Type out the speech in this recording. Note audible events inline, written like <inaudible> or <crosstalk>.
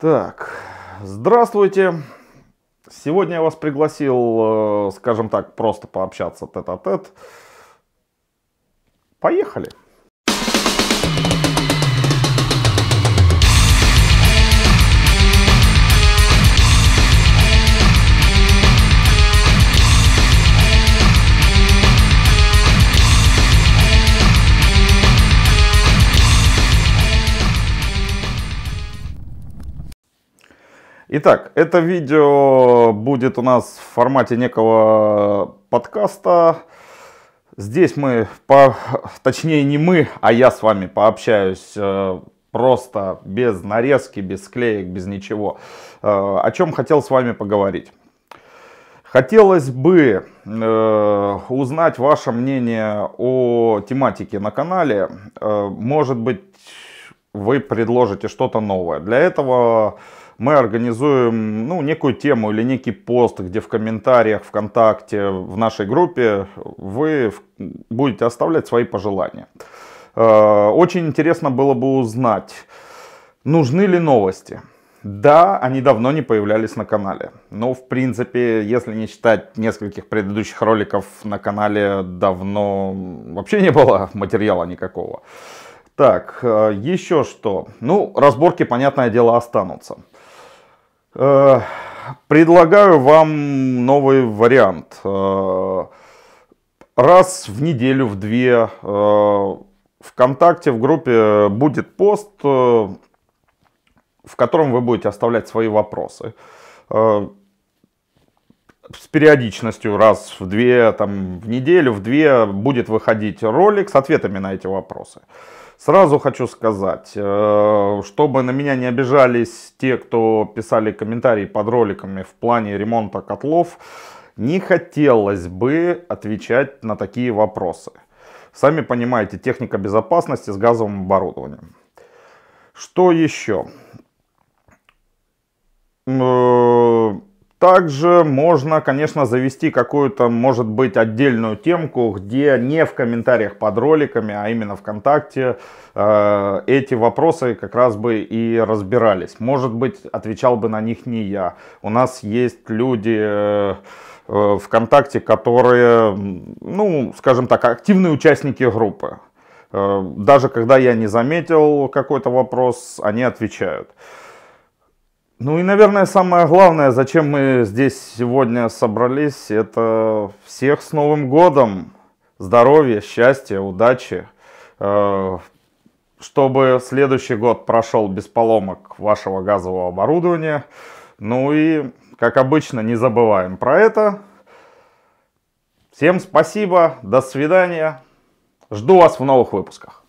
Так, здравствуйте. Сегодня я вас пригласил, э, скажем так, просто пообщаться тет-а-тет. -а -тет. Поехали. Итак, это видео будет у нас в формате некого подкаста. Здесь мы, по... точнее не мы, а я с вами пообщаюсь э, просто без нарезки, без склеек, без ничего. Э, о чем хотел с вами поговорить. Хотелось бы э, узнать ваше мнение о тематике на канале. может быть, вы предложите что-то новое. Для этого мы организуем ну, некую тему или некий пост, где в комментариях, ВКонтакте, в нашей группе вы будете оставлять свои пожелания. Э, очень интересно было бы узнать, нужны ли новости. Да, они давно не появлялись на канале. Но, в принципе, если не считать нескольких предыдущих роликов, на канале давно вообще не было <laughs> материала никакого. Так, э, еще что. Ну, разборки, понятное дело, останутся. Э, предлагаю вам новый вариант. Э, раз в неделю, в две, э, ВКонтакте в группе будет пост, в котором вы будете оставлять свои вопросы с периодичностью раз в две, там, в неделю, в две будет выходить ролик с ответами на эти вопросы. Сразу хочу сказать, э, чтобы на меня не обижались те, кто писали комментарии под роликами в плане ремонта котлов, не хотелось бы отвечать на такие вопросы. Сами понимаете, техника безопасности с газовым оборудованием. Что еще? Также можно, конечно, завести какую-то, может быть, отдельную темку, где не в комментариях под роликами, а именно ВКонтакте э, эти вопросы как раз бы и разбирались. Может быть, отвечал бы на них не я. У нас есть люди... Э, э ВКонтакте, которые, ну, скажем так, активные участники группы. Э, даже когда я не заметил какой-то вопрос, они отвечают. Ну и, наверное, самое главное, зачем мы здесь сегодня собрались, это всех с Новым годом. Здоровья, счастья, удачи. Э, чтобы следующий год прошел без поломок вашего газового оборудования. Ну и, как обычно, не забываем про это. Всем спасибо, до свидания. Жду вас в новых выпусках.